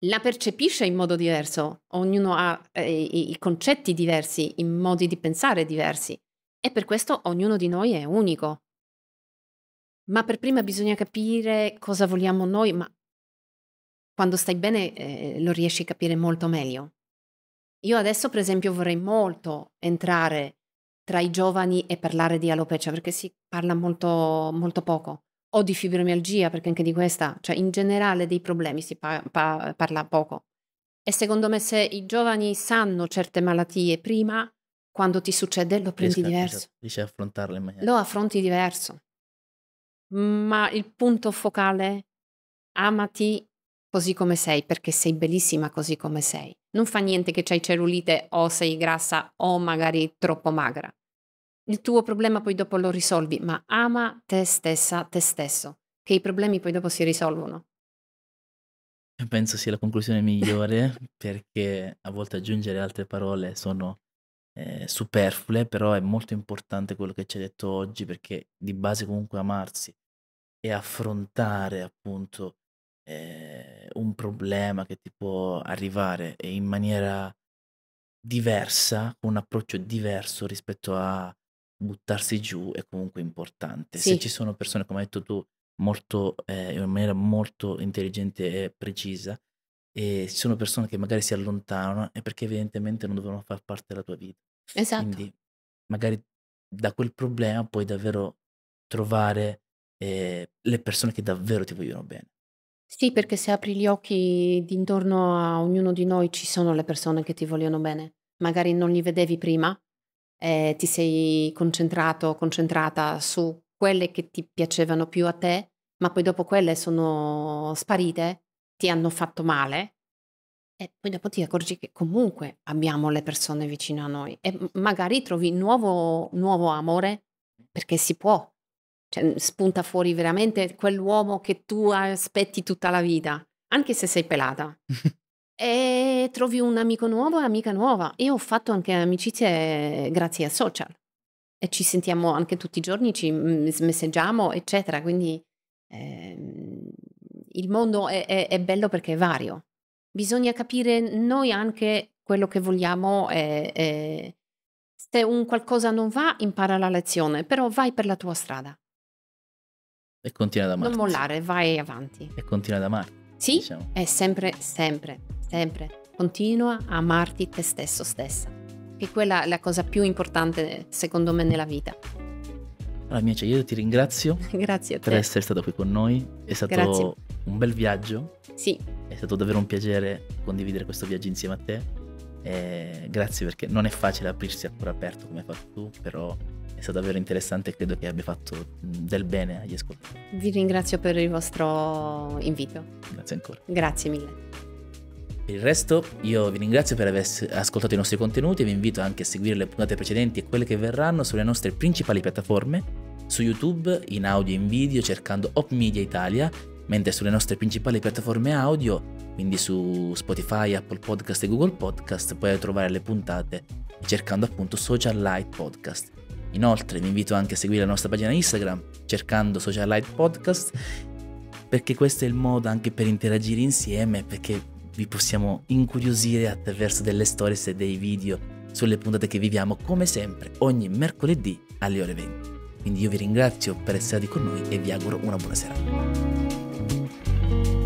la percepisce in modo diverso, ognuno ha eh, i concetti diversi, i modi di pensare diversi e per questo ognuno di noi è unico. Ma per prima bisogna capire cosa vogliamo noi, ma quando stai bene eh, lo riesci a capire molto meglio. Io adesso, per esempio, vorrei molto entrare tra i giovani e parlare di alopecia, perché si parla molto, molto poco. O di fibromialgia, perché anche di questa, cioè in generale dei problemi si pa pa parla poco. E secondo me se i giovani sanno certe malattie prima, quando ti succede lo prendi Riesca, diverso. Riesci affrontarle in maniera... Lo affronti diverso. Ma il punto focale, amati così come sei, perché sei bellissima così come sei. Non fa niente che c'hai cellulite o sei grassa o magari troppo magra. Il tuo problema poi dopo lo risolvi, ma ama te stessa, te stesso, che i problemi poi dopo si risolvono. Penso sia la conclusione migliore perché a volte aggiungere altre parole sono eh, superflue, però è molto importante quello che ci hai detto oggi perché di base comunque amarsi e affrontare appunto eh, un problema che ti può arrivare in maniera diversa, con un approccio diverso rispetto a buttarsi giù è comunque importante. Sì. Se ci sono persone, come hai detto tu, molto, eh, in maniera molto intelligente e precisa, e ci sono persone che magari si allontanano, è perché evidentemente non dovevano far parte della tua vita. Esatto. Quindi magari da quel problema puoi davvero trovare eh, le persone che davvero ti vogliono bene. Sì, perché se apri gli occhi intorno a ognuno di noi ci sono le persone che ti vogliono bene. Magari non li vedevi prima, eh, ti sei concentrato, concentrata su quelle che ti piacevano più a te, ma poi dopo quelle sono sparite, ti hanno fatto male e poi dopo ti accorgi che comunque abbiamo le persone vicino a noi e magari trovi nuovo, nuovo amore perché si può, cioè, mm, spunta fuori veramente quell'uomo che tu aspetti tutta la vita, anche se sei pelata. e trovi un amico nuovo e amica nuova. Io ho fatto anche amicizie eh, grazie a social e ci sentiamo anche tutti i giorni, ci mm, messaggiamo, eccetera. Quindi ehm, il mondo è, è, è, bello perché è vario. Bisogna capire noi anche quello che vogliamo. E, e se un qualcosa non va, impara la lezione, però vai per la tua strada. E continua ad amarti. Non mollare, vai avanti. E continua ad amarti. Sì, diciamo. è sempre, sempre, sempre. Continua a amarti te stesso stessa. Che quella è la cosa più importante, secondo me, nella vita. Allora, Mia, Miace, io ti ringrazio. Grazie a te. Per essere stato qui con noi. È stato Grazie. un bel viaggio. Sì. È stato davvero un piacere condividere questo viaggio insieme a te. Eh, grazie perché non è facile aprirsi a cuore aperto come hai fatto tu, però è stato davvero interessante e credo che abbia fatto del bene agli ascoltatori. Vi ringrazio per il vostro invito. Grazie ancora. Grazie mille. Per il resto io vi ringrazio per aver ascoltato i nostri contenuti e vi invito anche a seguire le puntate precedenti e quelle che verranno sulle nostre principali piattaforme, su YouTube in audio e in video cercando Op Media Italia, mentre sulle nostre principali piattaforme audio, quindi su Spotify, Apple Podcast e Google Podcast, puoi trovare le puntate cercando appunto Social Light Podcast. Inoltre vi invito anche a seguire la nostra pagina Instagram cercando Social Light Podcast perché questo è il modo anche per interagire insieme perché vi possiamo incuriosire attraverso delle stories e dei video sulle puntate che viviamo come sempre ogni mercoledì alle ore 20. Quindi io vi ringrazio per essere stati con noi e vi auguro una buona serata.